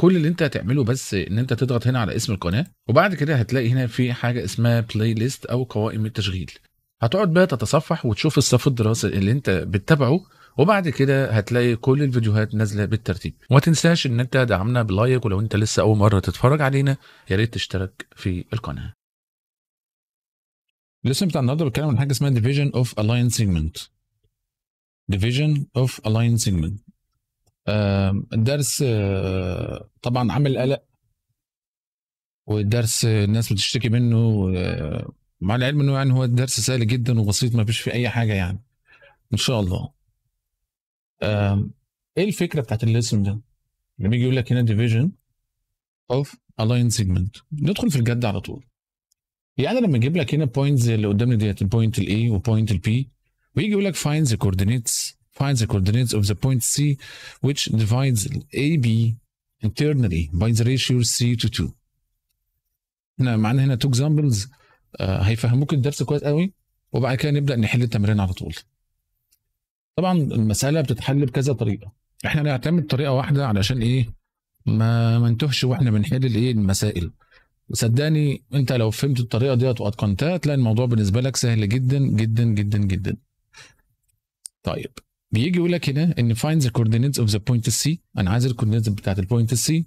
كل اللي انت هتعمله بس ان انت تضغط هنا على اسم القناه وبعد كده هتلاقي هنا في حاجه اسمها بلاي ليست او قوائم التشغيل هتقعد بقى تتصفح وتشوف الصف الدراسي اللي انت بتتابعه وبعد كده هتلاقي كل الفيديوهات نازله بالترتيب وما تنساش ان انت دعمنا بلايك ولو انت لسه اول مره تتفرج علينا يا ريت تشترك في القناه لسه بتاع النهارده بتكلم عن حاجه اسمها ديفيجن اوف الاين سيجمنت ديفيجن اوف الاين سيجمنت الدرس آه، طبعا عمل قلق والدرس الناس بتشتكي منه مع العلم انه يعني هو الدرس سهل جدا وبسيط ما فيش فيه اي حاجه يعني ان شاء الله ايه الفكره بتاعت الليسن ده لما يجي يقول لك هنا ديفيجن اوف الاين سيجمنت ندخل في الجد على طول يعني لما اجيب لك هنا بوينتز اللي قدامنا ديت البوينت الاي وبوينت البي ويجي يقول لك فاينز كوردينيتس Find the coordinates of the point C, which divides AB internally by the ratio C to 2. احنا نعم، معانا هنا تو اكزامبلز آه، هيفهموك الدرس كويس قوي وبعد كده نبدا نحل التمرين على طول. طبعا المساله بتتحل بكذا طريقه. احنا نعتمد طريقه واحده علشان ايه؟ ما ما نتوهش واحنا بنحل الايه المسائل. وصدقني انت لو فهمت الطريقه ديت واتقنتها هتلاقي الموضوع بالنسبه لك سهل جدا جدا جدا جدا. طيب بيجي يقول لك هنا ان find the coordinates of the point C انا عايز الكوردينيتس بتاعت البوينت C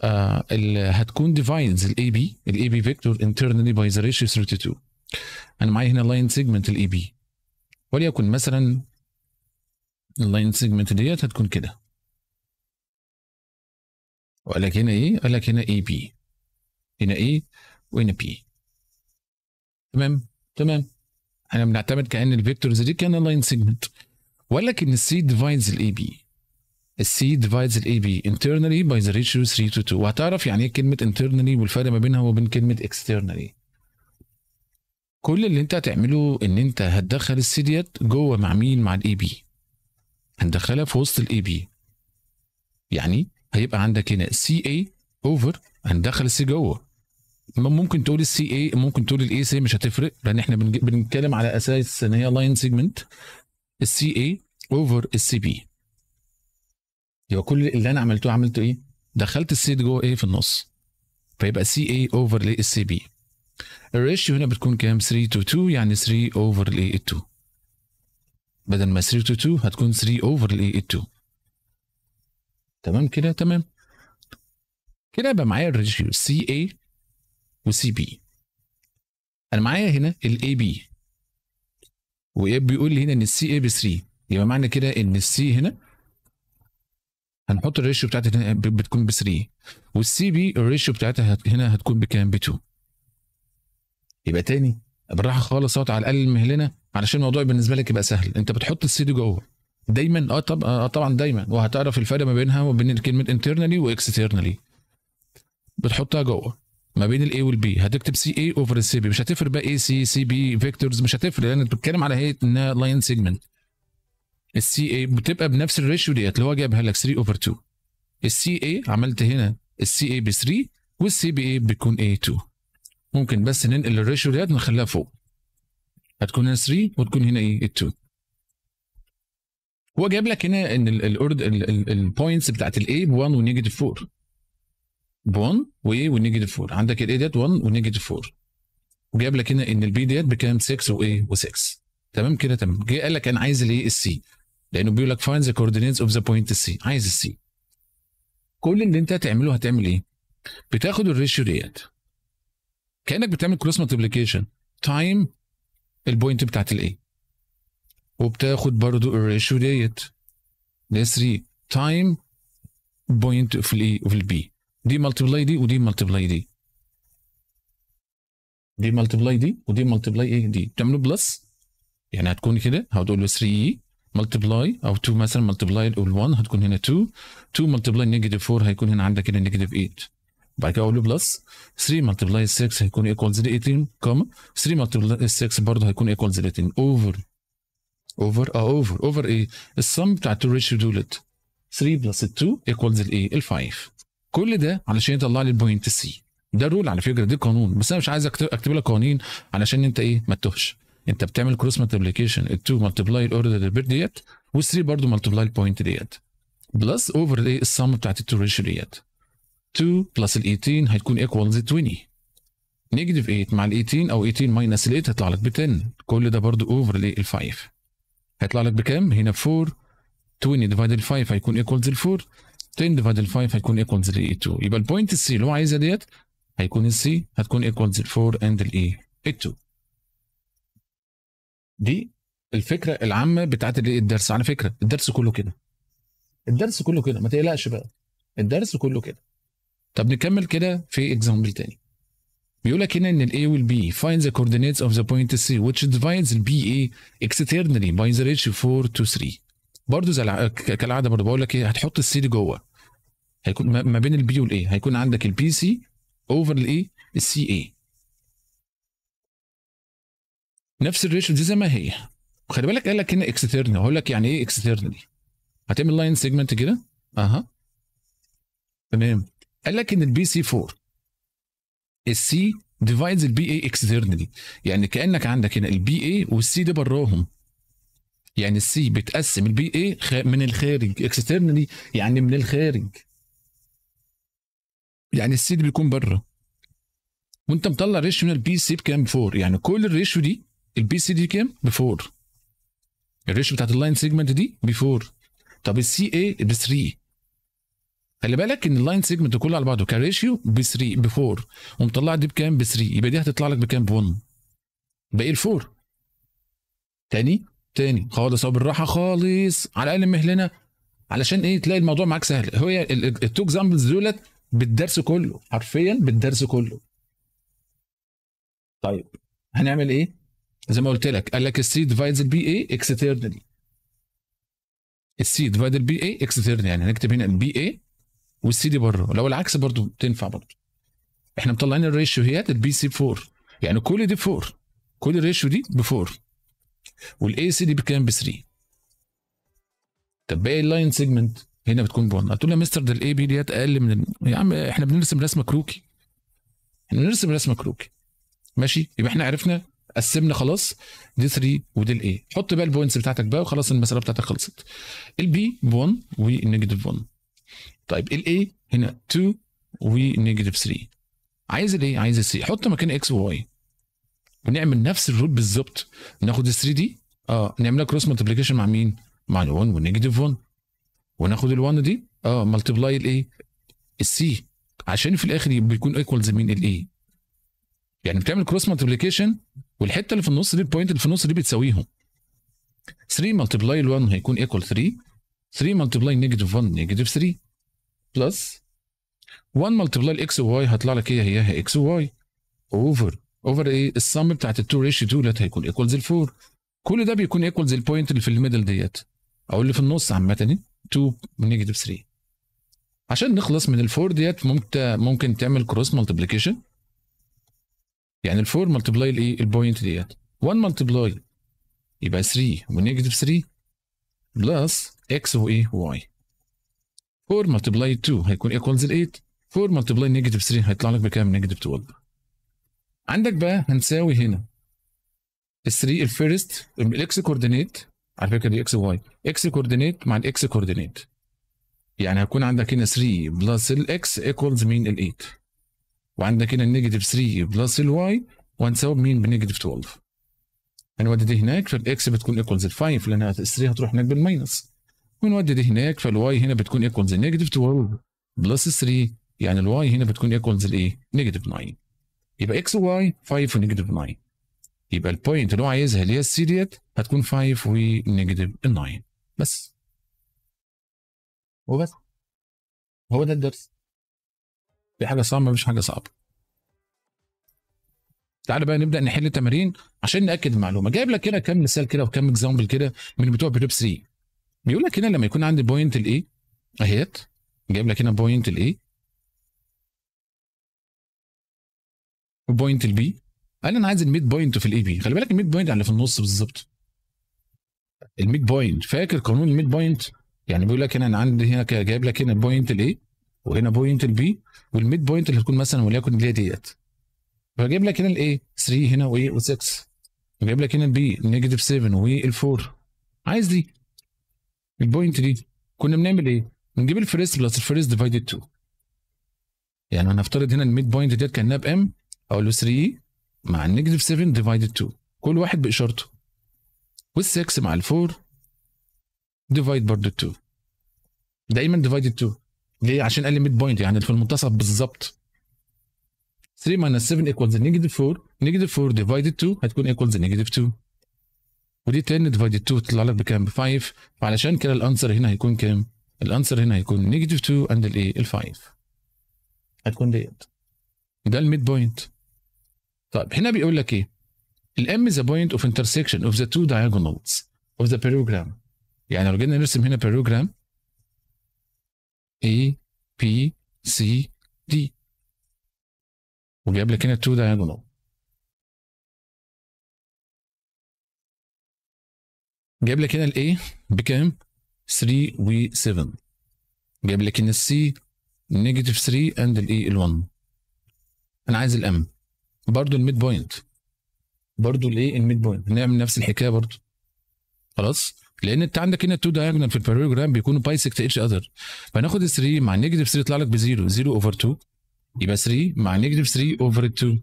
آه هتكون ديفايدز الاي بي الاي بي فيكتور internally by the ratio 32 انا معايا هنا لاين سيجمنت الاي بي وليكن مثلا اللاين سيجمنت ديت هتكون كده وقال لك هنا ايه؟ قال لك هنا اي بي هنا ايه وهنا بي تمام تمام احنا بنعتمد كان الفيكتورز دي كان اللاين سيجمنت وقال لك ان السي ديفايدز الاي بي السي ديفايدز الاي بي internally by the ratio 3 to 2 وهتعرف يعني ايه كلمه internally والفرق ما بينها وبين كلمه externally كل اللي انت هتعمله ان انت هتدخل السي ديت جوه مع مين مع الاي بي هندخلها في وسط الاي بي يعني هيبقى عندك هنا سي اي اوفر هندخل السي جوه ممكن تقول السي اي ممكن تقول الاي سي مش هتفرق لان احنا بنتكلم على اساس ان هي لاين سيجمنت السي اي اوفر السي بي يبقى كل اللي انا عملته عملته ايه دخلت السي جو ايه في النص فيبقى سي اي اوفر ليه السي بي الريشيو هنا بتكون كام 3 تو 2 يعني 3 اوفر ليه 2 بدل ما 3 تو 2 هتكون 3 اوفر ليه 2 تمام كده تمام كده يبقى معايا الريشيو سي اي وسي بي انا معايا هنا الاي بي وبيقول بيقول لي هنا ان السي اي ب 3 يبقى معنى كده ان السي هنا هنحط الريشيو بتاعتها هنا بتكون ب 3 والسي بي الريشيو بتاعتها هنا هتكون بكام؟ ب 2 يبقى تاني بالراحه خالص اهوت على الاقل مهلنا علشان الموضوع بالنسبه لك يبقى سهل انت بتحط السي دي جوه دايما اه طب آه،, آه طبعا دايما وهتعرف الفرق ما بينها وبين كلمه انترنالي واكسترنالي بتحطها جوه ما بين الاي والبي هتكتب سي اي اوفر السي بي مش هتفرق بقى اي سي سي بي فيكتورز مش هتفرق لان انت بتتكلم على هيئه انها لاين سيجمنت السي اي بتبقى بنفس الريشيو ديت اللي هو جايبها لك 3 اوفر 2 السي اي عملت هنا السي اي ب 3 والسي بي اي بيكون اي 2 ممكن بس ننقل الريشيو ديت نخليها فوق هتكون هنا 3 وتكون هنا ايه 2 هو جايب لك هنا ان الاورد البوينتس بتاعت الاي ب 1 ونيجاتيف 4 ب 1 ونيجاتيف 4 عندك الاي ديت 1 ونيجاتيف 4 وجايب لك هنا ان البي ديت بكام 6 وايه و6 تمام كده تمام جه قال لك انا عايز الايه السي لانه بيقول لك فايند ذا كوردينيتس اوف ذا بوينت سي عايز السي كل اللي انت هتعمله هتعمل ايه؟ بتاخد الريشيو ديت كانك بتعمل كروس مالتيبليكيشن تايم البوينت بتاعت الايه وبتاخد برضو الريشيو ديت ده 3 تايم بوينت في الايه وفي البي دي مالتي بلاي دي ودي مالتي بلاي دي دي مالتي بلاي دي ودي مالتي بلاي ايه دي تعملوا بلس يعني هتكون كده هتقول له 3 مالتي بلاي او 2 مثلا ملتبلاي ال 1 هتكون هنا 2 2 مالتي بلاي نيجاتيف 4 هيكون هنا عندك هنا نيجاتيف 8 بعد كده اقول له بلس 3 مالتي بلاي 6 هيكون ايكوالز 18 كوم 3 مالتي بلاي 6 برضه هيكون ايكوالز 18 اوفر اوفر اه اوفر اوفر ايه؟ السم بتاعت الريشيو دولت 3 بلس 2 ايكوالز الايه؟ ال 5 كل ده علشان يطلع لي البوينت سي ده رول على فكره ده قانون بس انا مش عايز اكتب لك قوانين علشان انت ايه ما تتوهش انت بتعمل كروس مالتيبليكيشن ال2 مالتيبلاي الاوردر البير ديت وال3 برضه مالتيبلاي البوينت ديت بلس اوفر ايه السم بتاعت التو ريشيو ديت 2 بلس ال 18 هتكون ايكوالز 20 نيجاتيف 8 مع ال 18 او 18 ماينس ال 8 هيطلع لك ب 10 كل ده برضه اوفر الايه ال 5 هيطلع لك بكام؟ هنا 4 20 ديفايد ال 5 هيكون ايكوالز ال 4 10 ديفايد 5 هيكون ايكوالز ل 2 يبقى البوينت السي اللي هو عايزها ديت هيكون السي هتكون ايكوالز ل 4 اند الاي 2 دي الفكره العامه بتاعت e الدرس على فكره الدرس كله كده الدرس كله كده ما تقلقش بقى الدرس كله كده طب نكمل كده في اكزامبل تاني بيقول لك هنا ان الاي A وال B find the coordinates of the point C which divides ال BA externally by the ratio 4 to 3 برضو زي كالعاده برضو بقول لك ايه هتحط السي دي جوه هيكون ما بين البي والاي هيكون عندك البي سي اوفر الاي السي اي نفس الريشيو دي زي ما هي وخلي بالك قال لك هنا اكسترنال هقول لك يعني ايه اكسترنال هتعمل لاين سيجمنت كده اها تمام قال لك ان البي سي 4 السي ديفايدز البي اي اكسترنال يعني كانك عندك هنا البي اي والسي دي براهم يعني السي بتقسم البي اي من الخارج اكسترنالي يعني من الخارج يعني السي دي بيكون بره وانت مطلع الريش من البي سي بكام بفور يعني كل الريش دي البي سي دي كام بفور الريش بتاعت اللاين سيجمنت دي بفور طب السي اي ب 3 خلي بالك ان اللاين سيجمنت كله على بعضه كريشيو ب 3 ب 4 ومطلع دي بكام ب 3 يبقى دي هتطلع لك بكام ب 1 باقي ال 4 تاني تاني خالص او بالراحه خالص على الاقل مهلنا علشان ايه تلاقي الموضوع معاك سهل هو التو اكزامبلز دولت بالدرس كله حرفيا بالدرس كله طيب هنعمل ايه زي ما قلت لك قال لك السي ديفايدز البي اي اكسترنالي السي ديفايد البي اي اكسترنالي يعني هنكتب هنا البي اي والسي دي بره لو العكس برضو تنفع برضو احنا مطلعين الريشيو هيات البي سي 4 يعني كل دي 4 كل الريشيو دي ب 4 والاي سي دي بكام ب 3 طب باقي اللاين سيجمنت هنا بتكون ب 1 قلت له يا مستر ده الاي بي ديت اقل من ال... يا عم احنا بنرسم رسمه كروكي احنا بنرسم رسمه كروكي ماشي يبقى احنا عرفنا قسمنا خلاص دي 3 ودي الاي حط بقى البوينتس بتاعتك بقى وخلاص المساله بتاعتك خلصت البي ب 1 ونيجاتيف 1 طيب الاي هنا 2 ونيجاتيف 3 عايز الايه عايز السي حط مكان اكس وواي بنعمل نفس الروت بالظبط ناخد ال 3 دي اه نعملها كروس مالتبليكيشن مع مين؟ مع ال 1 والنيجاتيف 1 وناخد ال 1 دي اه مالتبلاي الايه؟ السي عشان في الاخر بيكون ايكوالز مين الايه؟ يعني بتعمل كروس مالتبليكيشن والحته اللي في النص دي البوينت اللي في النص دي بتساويهم 3 ملتبلاي ال 1 هيكون ايكوال 3 3 ملتبلاي نيجاتيف 1 نيجاتيف 3 بلس 1 ملتبلاي الاكس واي هيطلع لك ايه هي اكس واي اوفر اوفر ايه السم بتاعت ال2 ريشيو 2 اللي هيكون ايكوالز ال4 كل ده بيكون ايكوالز البوينت اللي في الميدل ديت او اللي في النص عامه 2 نيجاتيف 3 عشان نخلص من ال4 ديت ممكن ممكن تعمل كروس مالتيبليكيشن يعني ال4 ملتبلاي الايه البوينت ديت 1 ملتبلاي يبقى 3 ونيجاتيف 3 بلس اكس وايه واي 4 ملتبلاي 2 هيكون ايكوالز ال 8 4 ملتبلاي نيجاتيف 3 هيطلع لك بكام نيجاتيف 12 عندك بقى هنساوي هنا 3 الفيرست الاكس كوردينيت على فكره دي اكس واي اكس كوردينيت مع الاكس كوردينيت يعني هيكون عندك هنا 3 بلس الاكس ايكوالز مين ال 8 وعندك هنا النيجاتيف 3 بلس الواي وهنساوي مين بنيجاتيف 12 هنودي دي هناك فالاكس بتكون ايكوالز 5 لان 3 هتروح هناك بالماينس ونودي دي هناك فالواي هنا بتكون ايكوالز نيجاتيف 12 بلس 3 يعني الواي هنا بتكون ايكوالز الايه؟ نيجاتيف 9 يبقى اكس واي 5 ونيجاتيف 9 يبقى البوينت اللي هو عايزها اللي هي السي ديت هتكون 5 ونيجاتيف 9 بس وبس هو ده الدرس في حاجه صعبه مفيش حاجه صعبه تعالى بقى نبدا نحل التمارين عشان ناكد المعلومه جايب لك هنا كام مثال كده وكام اكزامبل كده من بتوع بيب 3 بيقول لك هنا لما يكون عندي بوينت الاي اهيت جايب لك هنا بوينت الاي بوينت البي قال لي انا عايز الميد بوينت في الاي بي خلي بالك الميد بوينت اللي يعني في النص بالظبط الميد بوينت فاكر قانون الميد بوينت يعني بيقول لك هنا انا عندي هنا جايب لك هنا بوينت الاي وهنا بوينت البي والميد بوينت اللي هتكون مثلا وليكن اللي هي ديت فجايب لك هنا الاي 3 هنا و6 وجايب لك هنا البي نيجاتيف 7 4 عايز دي البوينت دي كنا بنعمل ايه؟ بنجيب الفيرست بلس الفيرست ديفايدد 2 يعني هنفترض هنا الميد بوينت ديت كانها بام اقول له 3 e، مع النيجاتيف 7 ديفايدد 2 كل واحد باشارته وال6 مع ال4 ديفايد برضه 2 دايما ديفايدد 2 ليه عشان قال لي ميد بوينت يعني في المنتصف بالظبط 3 ماينس 7 ايكوالز نيجاتيف 4 نيجاتيف 4 ديفايد 2 هتكون ايكوالز نيجاتيف 2 ودي 10 ديفايد 2 تطلع لك بكام ب 5 فعلشان كده الانسر هنا هيكون كام؟ الانسر هنا هيكون نيجاتيف 2 اند الايه؟ ال 5 هتكون ديت ده الميد بوينت طيب هنا بيقول لك ايه الام ذا بوينت اوف انترسكشن اوف ذا تو diagonals اوف ذا بيروجرام يعني لو جينا نرسم هنا بيروجرام A بي C D وجايب لك هنا تو diagonal جايب لك هنا الاي بكام 3 و 7 جايب لك هنا السي نيجاتيف 3 اند الاي ال1 انا عايز الام برضه الميد بوينت برضه الايه الميد بوينت نعمل نفس الحكايه برضه خلاص لان انت عندك هنا التو دايجونال في البارالوجرام بيكونوا بايسكت اتش اذر فناخد ال 3 مع نيجاتيف 3 يطلع لك بزيرو 0 اوفر 2 يبقى 3 مع نيجاتيف 3 اوفر 2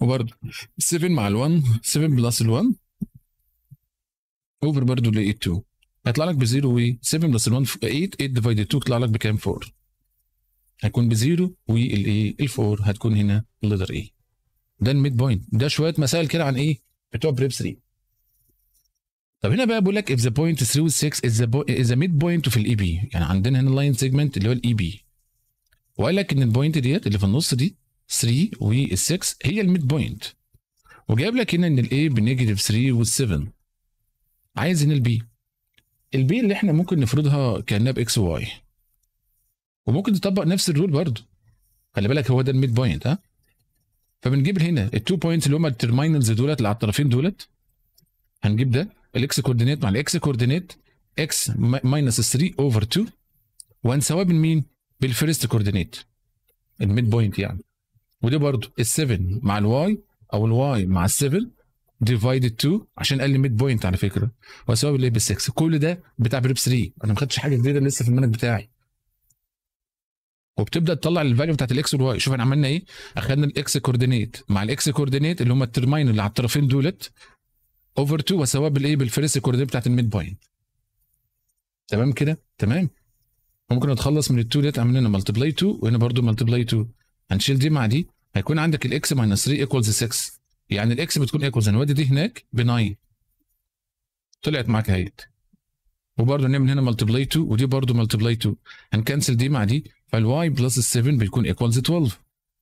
وبرضه 7 مع ال1 7 بلس ال1 اوفر برضه ال 2 هيطلع لك ب 0 و 7 بلس ال1 8 8 ديفايد 2 يطلع لك بكام 4 هيكون ب 0 والايه ال 4 هتكون هنا الليتر ايه ده الميد بوينت ده شويه مسائل كده عن ايه بتوع بريب 3 طب هنا بقى بيقول لك اف ذا بوينت 3 و 6 از ذا ميد بوينت في الاي بي e يعني عندنا هنا لاين سيجمنت اللي هو الاي بي e وقال لك ان البوينت ديت اللي في النص دي 3 و6 هي الميد بوينت وجايب لك هنا ان الاي بنيجاتيف 3 و7 عايز هنا البي البي اللي احنا ممكن نفرضها كانها باكس واي وممكن تطبق نفس الرول برضه خلي بالك هو ده الميد بوينت ها فبنجيب هنا التو بوينتس اللي هم الترمينالز دولت اللي على الطرفين دولت هنجيب ده الاكس كوردينيت مع الاكس كوردينيت اكس ماينس 3 اوفر 2 وهنساويها مين؟ بالفيرست كوردينيت الميد بوينت يعني ودي برضو ال 7 مع الواي او الواي مع ال 7 ديفايدد 2 عشان قال لي ميد بوينت على فكره وهساويها بالايه بال 6 كل ده بتاع بريب 3 انا ما خدتش حاجه جديده لسه في المنهج بتاعي وبتبدا تطلع الفاليو بتاعت الاكس والواي شوف احنا عملنا ايه اخذنا الاكس كوردينيت مع الاكس كوردينيت اللي هم الترمين اللي على الطرفين دولت اوفر 2 وسواه بالايه بالفيرست كوردينيت بتاعت الميد بوينت تمام كده تمام ممكن نتخلص من التو ديت عملنا ملتبلاي 2 وهنا برضه ملتبلاي 2 هنشيل دي مع دي هيكون عندك الاكس ماينس 3 ايكوالز 6 يعني الاكس بتكون ايكوالز انا ودي دي هناك ب 9 طلعت معاك هيت وبرضه نعمل هنا ملتبلاي 2 ودي برضه ملتبلاي 2 هنكنسل دي مع دي فالواي بلس 7 بيكون ايكوالز 12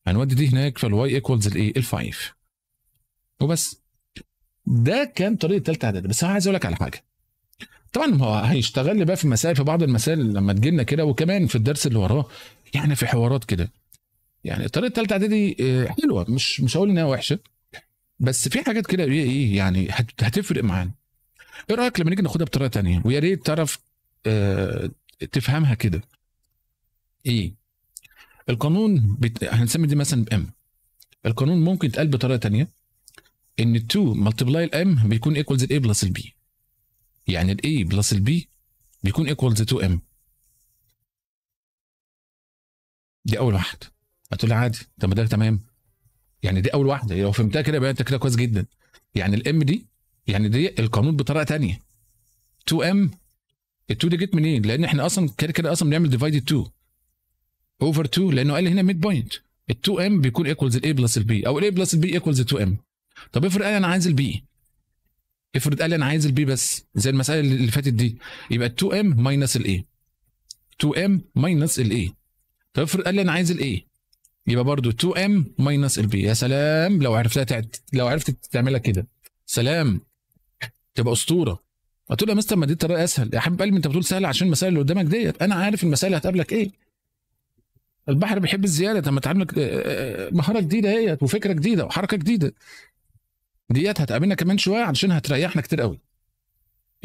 هنودي دي هناك فالواي ايكوالز الايه ال 5 وبس ده كان طريقه ثالثه اعدادي بس انا عايز اقول لك على حاجه طبعا هو هيشتغل لي بقى في مسائل في بعض المسائل لما تجي لنا كده وكمان في الدرس اللي وراه يعني في حوارات كده يعني طريقه ثالثه اعدادي آه، حلوه مش مش هقول انها وحشه بس في حاجات كده ايه, إيه، يعني هتفرق معانا ايه رايك لما نيجي ناخدها بطريقه تانية ويا ريت تعرف آه تفهمها كده ايه القانون بت... هنسمي دي مثلا بام القانون ممكن يتقال بطريقه تانية ان 2 ملتبلاي الام بيكون ايكوالز الاي بلس البي يعني الاي بلس البي بيكون ايكوالز 2 ام دي اول واحده هتقول عادي طب ما ده تمام يعني دي اول واحده لو فهمتها كده يبقى انت كده كويس جدا يعني الام دي يعني دي القانون بطريقه ثانيه 2 ام ال 2 دي جت منين؟ لان احنا اصلا كده كده اصلا بنعمل ديفايد 2 اوفر 2 لانه قال هنا ميد بوينت ال 2 ام بيكون ايكوالز الاي بلس البي او الاي بلس البي ايكوالز 2 ام طب افرض قال انا عايز البي افرض قال انا عايز البي بس زي المساله اللي فاتت دي يبقى 2 ام ماينس الاي 2 ام ماينس الاي طب افرض قال لي انا عايز الاي يبقى برضو 2 ام ماينس البي يا سلام لو عرفتها تعت... لو عرفت تعملها كده سلام تبقى اسطوره له يا مستر ما دي الطريقه اسهل يا حبيب قلبي انت بتقول سهل عشان المسائل اللي قدامك ديت انا عارف المسائل اللي هتقابلك ايه البحر بيحب الزياده طب ما تعمل آه، آه، مهاره جديده هي وفكره جديده وحركه جديده ديت هتقابلنا كمان شويه علشان هتريحنا كتير قوي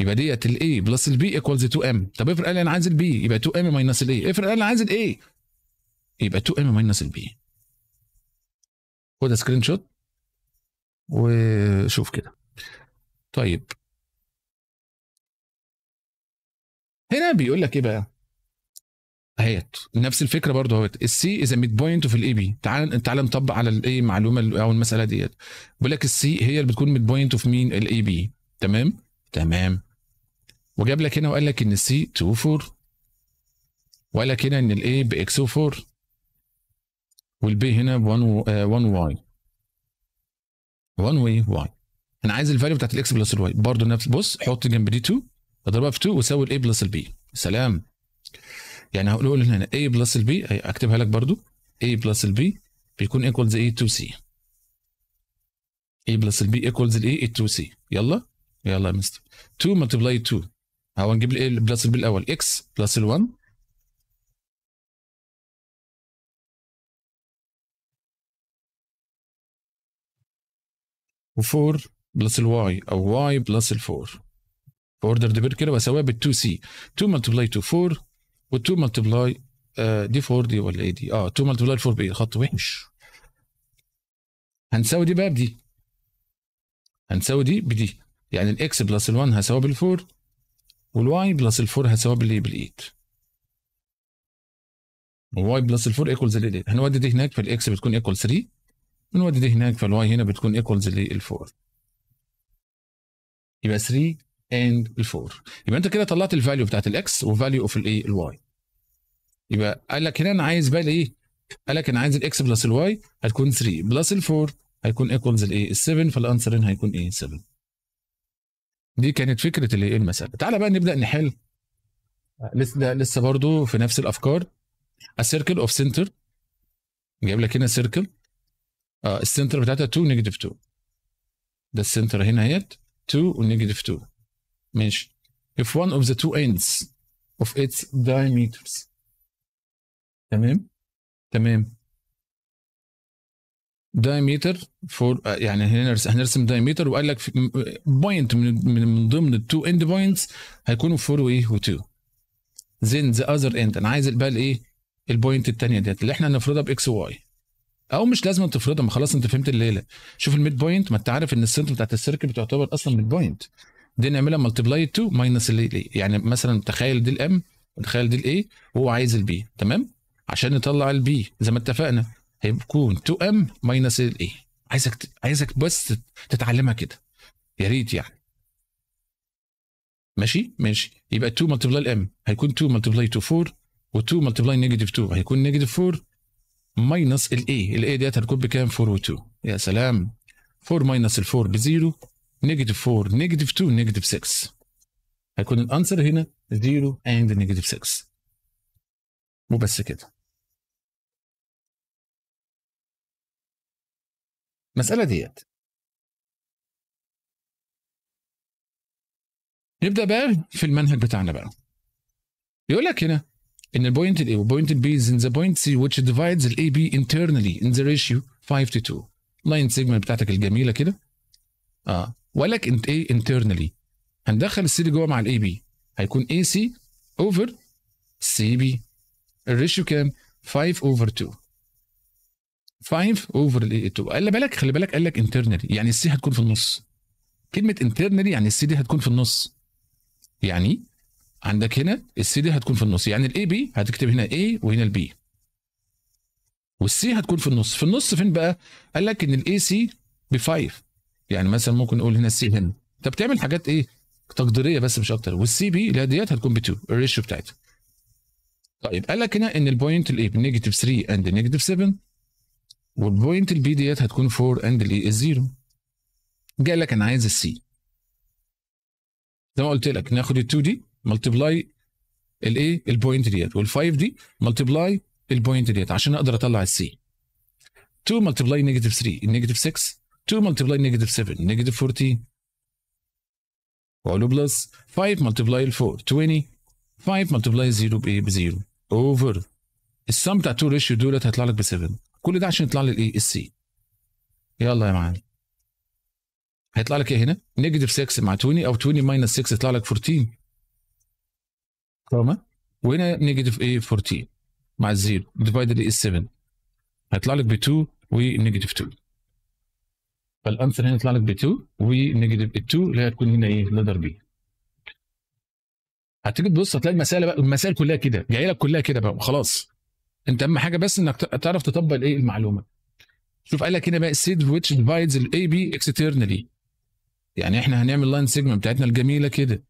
يبقى ديت الاي بلس البي ايكوالز 2 ام طب افرض قال انا عايز البي يبقى 2 ام ماينس الاي افرض قال انا عايز الاي يبقى 2 ام ماينس البي خد سكرين شوت وشوف كده طيب هنا بيقول لك ايه بقى اهيت نفس الفكره برضه اهوت السي از ميد بوينت اوف الاي بي تعال تعال نطبق على الايه المعلومه او المساله ديت بيقول لك السي هي اللي بتكون ميد بوينت اوف مين الاي بي تمام تمام وجاب لك هنا وقال لك ان السي 2 4 وقال لك هنا ان الاي باكس 4 والبي هنا 1 1 واي 1 واي واي انا عايز الفاليو بتاعت الاكس بلس الواي برضه نفس بص حط جنب دي 2 اضربها في 2 وساوي الاي بلس البي سلام يعني هقول هنا a بلس البي اكتبها لك برضو a بلس البي بيكون ايكوالز اي 2 c a بلس البي ايكوالز الاي 2 c يلا يلا يا مستر 2 ملتبلاي 2 هو نجيب الاي بلس البي الاول x بلس ال1 و4 بلس الواي او y بلس الفور 4 اوردر دبر كده بسواها بال 2 سي 2 ملتبلاي 2 4 وال 2 ملتبلاي آه، دي 4 دي ولا ايه دي؟ اه 2 ملتبلاي 4 بي خط وحش هنساوي دي بقى بدي هنساوي دي بدي يعني الاكس بلس ال1 هساوي بال4 والواي بلس ال4 هساوي بالايه؟ بال8 والواي بلس ال4 ايكوالز ال8 هنودي دي هناك فالاكس بتكون ايكوال 3 ونودي دي هناك فالواي هنا بتكون ايكوالز ال4 يبقى 3 اند ال4 يبقى انت كده طلعت الفاليو بتاعت الاكس وفاليو اوف الايه الواي يبقى قال لك هنا انا عايز بقى الايه قال لك انا عايز الاكس بلس الواي هتكون 3 بلس ال4 هيكون ايكوالز الايه ال7 فالانسر هنا هيكون ايه 7 دي كانت فكره الايه المساله تعالى بقى نبدا نحل لسه لسه برضو في نفس الافكار السيركل اوف سنتر جايب لك هنا سيركل اه السنتر بتاعتها 2 نيجاتيف 2 ده السنتر هنا اهيت 2 ونيجاتيف 2 ماشي if one of the two ends of its diameters تمام تمام diameter for آه، يعني هنرسم diameter وقال لك بوينت من من ضمن التو end points هيكونوا 4 وايه و2 then the other end انا عايز بقى الايه البوينت الثانيه ديت اللي احنا هنفرضها باكس واي او مش لازم تفرضها ما خلاص انت فهمت الليله شوف الميد بوينت ما انت عارف ان السنتر بتاعت السيركل بتعتبر اصلا ميد بوينت دي نعملها ملتبلاي تو ماينس الاي يعني مثلا تخيل دي الام وتخيل دي الاي وهو عايز البي تمام عشان نطلع البي زي ما اتفقنا هيكون 2 ام ماينس الاي عايزك عايزك بس تتعلمها كده يا ريت يعني ماشي ماشي يبقى 2 ملتبلاي الام هيكون 2 ملتبلاي 2 4 و2 ملتبلاي نيجاتيف 2 هيكون نيجاتيف 4 ماينس الاي الاي ديت هتكون بكام 4 و2 يا سلام 4 ماينس ال4 ب 0 نيجاتيف 4 نيجاتيف 2 نيجاتيف 6 هيكون الانسر هنا 0 اند نيجاتيف 6 وبس كده المسألة ديت نبدأ بقى في المنهج بتاعنا بقى يقول لك هنا ان البوينت A والبوينت B is in the point C which divides the AB internally in the ratio 5 to 2 لاين سيجمنت بتاعتك الجميلة كده اه وقال لك انت ايه انترنالي هندخل السي دي جوه مع الاي بي هيكون اي سي اوفر سي بي الريشيو كام 5 اوفر 2 5 اوفر الاي 2 قال بالك خلي بالك قال لك انترنالي يعني السي هتكون في النص كلمه انترنالي يعني السي دي هتكون في النص يعني عندك هنا السي دي هتكون في النص يعني الاي بي هتكتب هنا اي وهنا البي والسي هتكون في النص في النص فين بقى قال لك ان الاي سي ب 5 يعني مثلا ممكن نقول هنا السي هنا انت بتعمل حاجات ايه تقديريه بس مش اكتر والسي بي اللي ديت هتكون ب 2 الريشيو بتاعتها طيب قال لك هنا ان البوينت الاي بنيجاتيف 3 اند نيجاتيف 7 والبوينت البي ديت هتكون 4 اند از 0 جاي لك انا عايز السي زي ما قلت لك ناخد ال 2 دي ملتبلاي الايه البوينت ديت وال 5 دي ملتبلاي البوينت ديت عشان اقدر اطلع السي 2 ملتبلاي نيجاتيف 3 نيجاتيف 6 2 multiply negative 7 negative 14 وعلو بلس 5 multiply 4 20 5 multiply 0 ب 0 اوفر السم بتاع 2 ratio دولت هيطلع لك ب 7 كل ده عشان يطلع لي الايه السي يلا يا معلم هيطلع لك ايه هنا نيجاتيف 6 مع 20 او 20 ماينس 6 يطلع لك 14 تمام وهنا نيجاتيف ايه 14 مع الزيرو ديفايد ايه 7 هيطلع لك ب 2 ونيجاتيف 2 فالانسر هنا يطلع لك ب 2 ونيجاتيف 2 اللي هتكون هنا ايه ليدر بي هتيجي تبص هتلاقي المساله بقى المسائل كلها كده جايه لك كلها كده بقى خلاص انت اهم حاجه بس انك تعرف تطبق الايه المعلومه شوف قال لك هنا بقى السيد ويتش ديفايدز الاي بي اكسترنالي يعني احنا هنعمل لاين سيجما بتاعتنا الجميله كده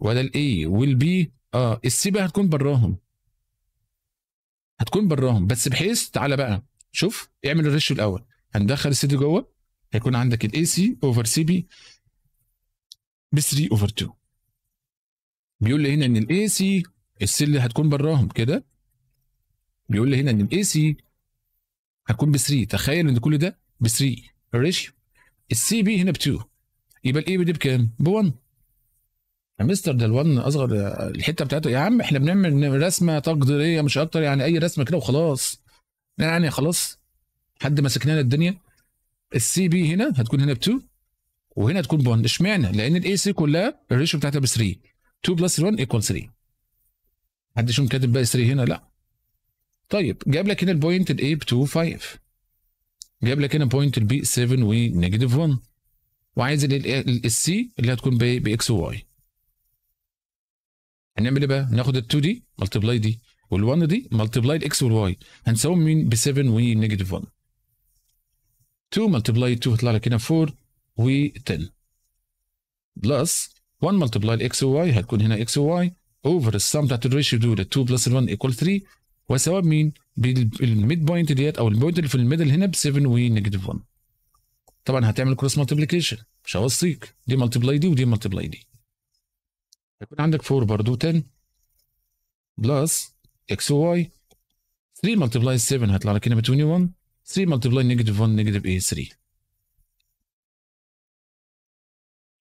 وده الاي والبي اه السي بقى هتكون براهم هتكون براهم بس بحيث تعالى بقى شوف اعمل الريشيو الاول هندخل السي دي جوه هيكون عندك الاي سي اوفر سي بي ب 3 اوفر 2 بيقول لي هنا ان الاي سي اللي هتكون براهم كده بيقول لي هنا ان الاي سي هتكون ب 3 تخيل ان كل ده ب 3 الريشيو السي بي هنا ب 2 يبقى الاي بي دي بكام؟ ب 1 يا مستر ده ال1 اصغر الحته بتاعته يا عم احنا بنعمل رسمه تقديريه مش اكتر يعني اي رسمه كده وخلاص يعني خلاص حد ماسك لنا الدنيا السي بي هنا هتكون هنا ب 2 وهنا تكون ب 1 اشمعنى؟ لان الاي سي كلها الريشيو بتاعتها ب 3 2 بلس 1 ايكوال 3 محدش يقوم كاتب بقى 3 هنا لا طيب جاب لك هنا البوينت الاي ب 2 5 جاب لك هنا بوينت البي 7 ونيجاتيف 1 وعايز السي اللي هتكون باكس وواي هنعمل ايه بقى؟ ناخد ال 2 دي ملتبلاي دي وال1 دي ملتبلاي الاكس والواي هنساوي مين ب 7 ونيجاتيف 1 2 multiply 2 يطلع لك هنا 4 و10 بلس 1 multiply الاكس واي هتكون هنا اكس واي اوفر السم بتاعت الريشيو دول 2 بلس 1 equal 3 وسواء مين؟ بالميد بوينت ديت او البوينت اللي في الميدل هنا ب 7 ونيجاتيف 1 طبعا هتعمل كروس مالتيبليكيشن مش هوصيك دي مالتيبلاي دي ودي مالتيبلاي دي هيكون عندك 4 برضو 10 بلس اكس واي 3 مالتيبلاي 7 هيطلع لك هنا ب 21 3 ملتبلاي نيجاتيف 1 نيجاتيف ايه 3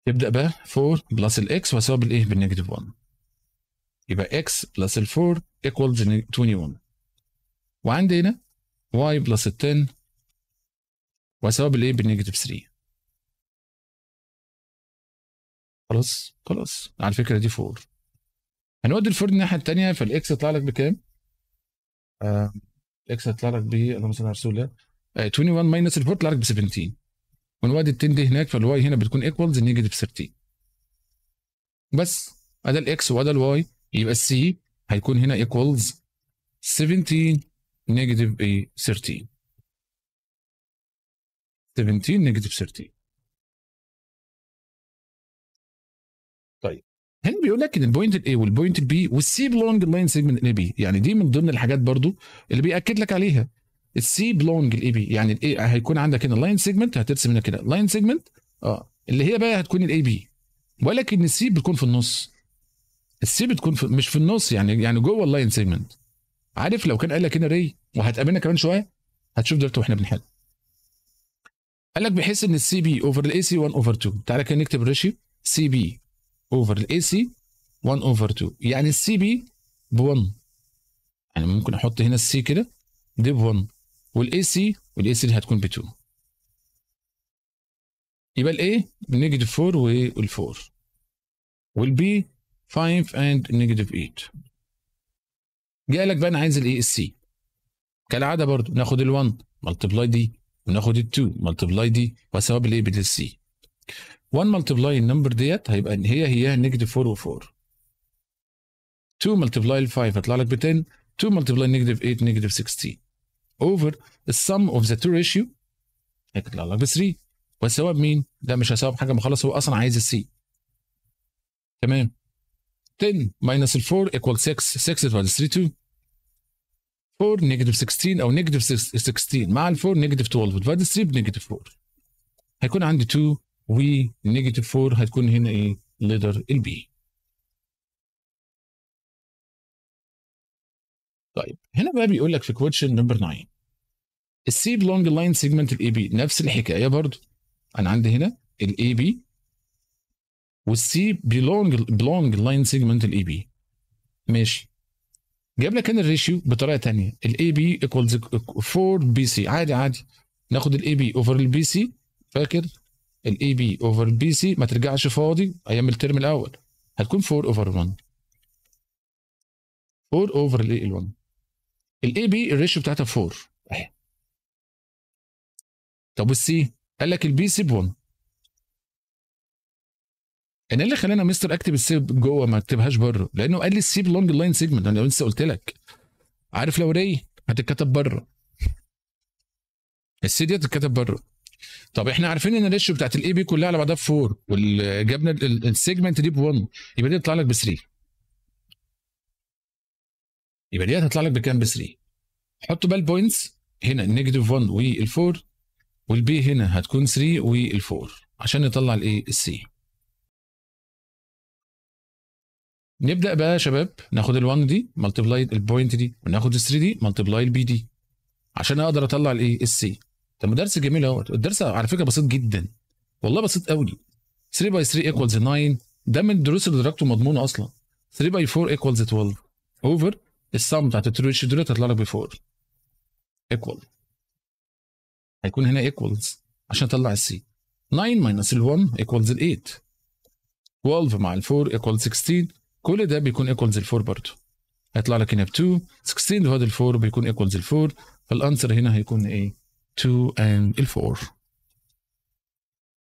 يبدا بقى 4 بلس الاكس وهساوي بالايه بالنيجاتيف 1 يبقى اكس بلس ال 4 ايكوالز 21 وعندي هنا واي بلس ال 10 وهساوي بالايه بالنيجاتيف 3 خلاص خلاص على فكره دي 4 هنودي الفور الناحيه الثانيه فالاكس يطلع لك بكام؟ آه. اكس هيطلع لك ب على مثلا الله 21 ماينس 4 طلع لك ب 17 ونوادي ال 10 دي هناك فالواي هنا بتكون ايكوالز نيجاتيف 13 بس ادا الاكس وادا الواي يبقى السي هيكون هنا ايكوالز 17 نيجاتيف 13 17 نيجاتيف 13 طيب هنا بيقول لك ان البوينت الاي والبوينت البي والسي بلونج لاين سيجمنت الاي بي يعني دي من ضمن الحاجات برضو اللي بياكد لك عليها السي بلونج الاي بي يعني الاي هيكون عندك هنا لاين سيجمنت هترسم هنا كده لاين سيجمنت اه اللي هي بقى هتكون الاي بي ولكن السي بتكون في النص السي بتكون في مش في النص يعني يعني جوه اللاين سيجمنت عارف لو كان قال لك هنا ري وهتقابلنا كمان شويه هتشوف دلوقتي واحنا بنحل قال لك بحيث ان السي بي اوفر الاي سي 1 اوفر 2 تعالى كده نكتب ريشيو سي بي اوفر الاي سي 1 اوفر 2 يعني السي بي ب 1 يعني ممكن احط هنا السي كده دي ب 1 والاي سي والاي سي دي هتكون ب 2 يبقى الاي نيجاتيف 4 وال4 والبي 5 اند نيجاتيف 8 جاي لك بقى انا عايز الاي السي كالعاده برضو ناخد ال1 ملتبلاي دي وناخد ال2 ملتبلاي دي واساويها بالاي بالسي 1 ملتبلاي النمبر ديت هيبقى هي هي نيجاتيف 4 و4 2 ملتبلاي 5 هيطلع لك ب 10 2 ملتبلاي نيجاتيف 8 نيجاتيف 16 اوفر السم اوف ذا تو ريشيو هيطلع لك ب 3 والثواب مين؟ ده مش هيساوي حاجه ما خلاص هو اصلا عايز السي تمام 10 ماينس 4 ايكوال 6 6 ايكوال 3 2 4 نيجاتيف 16 او نيجاتيف 16 مع ال 4 نيجاتيف 12 اتفاد 3 بنيجاتيف 4 هيكون عندي 2 والنيجاتيف 4 هتكون هنا ايه ليدر البي طيب هنا بقى بيقول لك في كويتشن نمبر 9 السي بلونج لاين سيجمنت الاي بي نفس الحكايه برضو انا عندي هنا الاي بي والسي بلونج بلونج لاين سيجمنت الاي بي ماشي جاب لك هنا الريشيو بطريقه ثانيه الاي بي ايكوالز 4 بي سي عادي عادي ناخد الاي بي اوفر البي سي فاكر الاي بي اوفر البي سي ما ترجعش فاضي ايام الترم الاول هتكون 4 اوفر 1 4 اوفر الاي 1 الاي بي الريشيو بتاعتها 4 اهي طب والسي قال لك البي سي ب 1 انا اللي خلاني مستر اكتب السي جوه ما اكتبهاش بره لانه قال لي السي بلونج لاين سيجمنت انا لسه قلت لك عارف لو ري هتتكتب بره السي دي هتتكتب بره طب احنا عارفين ان الريشيو بتاعت الاي بي كلها على بعضها ب 4 وجبنا السيجمنت دي ب 1 يبقى دي تطلع لك ب 3 يبقى دي هتطلع لك بكام ب 3 حطوا بقى البوينتس هنا النيجاتيف 1 وال 4 والبي هنا هتكون 3 وال 4 عشان نطلع الايه السي نبدا بقى يا شباب ناخد ال1 دي ملتبلاي البوينت دي وناخد ال3 دي ملتبلاي البي دي عشان اقدر اطلع الايه السي طب درس جميل اهو الدرس على فكره بسيط جدا والله بسيط قوي 3 باي 3 ايكوالز 9 ده من الدروس اللي درجته مضمونه اصلا 3 باي 4 ايكوالز 12 اوفر السم بتاعت التريش دول هتطلع لك ب 4 ايكوال هيكون هنا ايكوالز عشان اطلع السي 9 ماينس ال 1 ايكوالز ال 8 12 مع ال 4 ايكوالز 16 كل ده بيكون ايكوالز ال 4 برضه هيطلع لك هنا ب 2 16 ديفايد ال 4 بيكون ايكوالز ال 4 فالانسر هنا هيكون ايه؟ 2 and L4